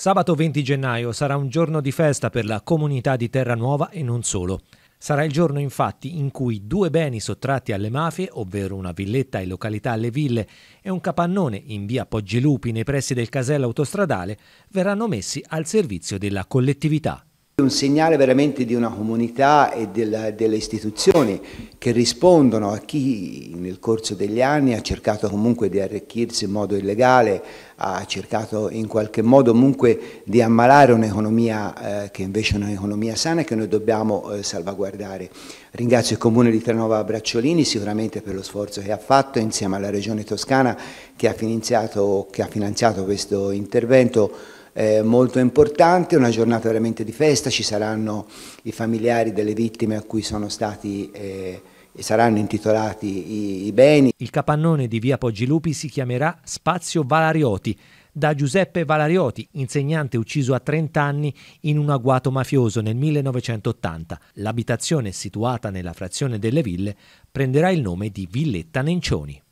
Sabato 20 gennaio sarà un giorno di festa per la comunità di Terranuova e non solo. Sarà il giorno infatti in cui due beni sottratti alle mafie, ovvero una villetta e località alle ville e un capannone in via Poggilupi nei pressi del casello autostradale, verranno messi al servizio della collettività un segnale veramente di una comunità e della, delle istituzioni che rispondono a chi nel corso degli anni ha cercato comunque di arricchirsi in modo illegale, ha cercato in qualche modo comunque di ammalare un'economia eh, che invece è un'economia sana e che noi dobbiamo eh, salvaguardare. Ringrazio il Comune di Tranova Bracciolini sicuramente per lo sforzo che ha fatto insieme alla Regione Toscana che ha finanziato, che ha finanziato questo intervento eh, molto importante, una giornata veramente di festa, ci saranno i familiari delle vittime a cui sono stati... Eh, saranno intitolati i, i beni. Il capannone di via Poggilupi si chiamerà Spazio Valarioti, da Giuseppe Valarioti, insegnante ucciso a 30 anni in un agguato mafioso nel 1980. L'abitazione situata nella frazione delle ville prenderà il nome di Villetta Nencioni.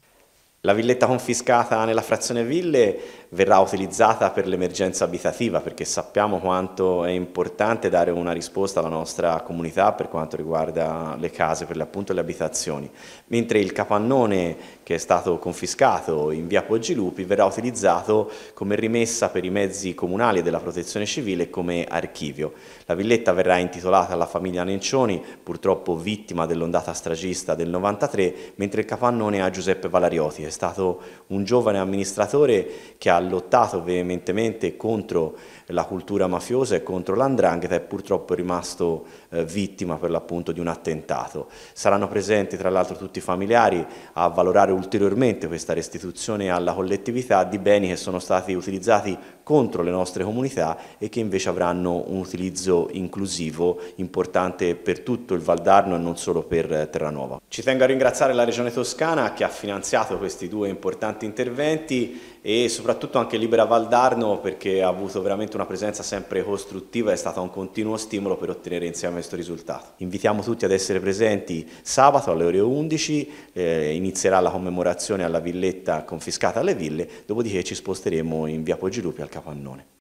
La villetta confiscata nella frazione Ville verrà utilizzata per l'emergenza abitativa perché sappiamo quanto è importante dare una risposta alla nostra comunità per quanto riguarda le case, per l'appunto le abitazioni, mentre il capannone che è stato confiscato in via Poggilupi verrà utilizzato come rimessa per i mezzi comunali e della protezione civile come archivio. La villetta verrà intitolata alla famiglia Nencioni, purtroppo vittima dell'ondata stragista del 93, mentre il capannone a Giuseppe Valarioti è stato un giovane amministratore che ha lottato veementemente contro la cultura mafiosa e contro l'andrangheta e purtroppo è rimasto eh, vittima per l'appunto di un attentato. Saranno presenti tra l'altro tutti i familiari a valorare ulteriormente questa restituzione alla collettività di beni che sono stati utilizzati contro le nostre comunità e che invece avranno un utilizzo inclusivo importante per tutto il Valdarno e non solo per eh, Terranova. Ci tengo a ringraziare la Regione Toscana che ha finanziato questi due importanti interventi e soprattutto anche Libera Valdarno perché ha avuto veramente una presenza sempre costruttiva e è stato un continuo stimolo per ottenere insieme questo risultato. Invitiamo tutti ad essere presenti sabato alle ore 11, eh, inizierà la commemorazione alla villetta confiscata alle ville, dopodiché ci sposteremo in via Poggilupi al capannone.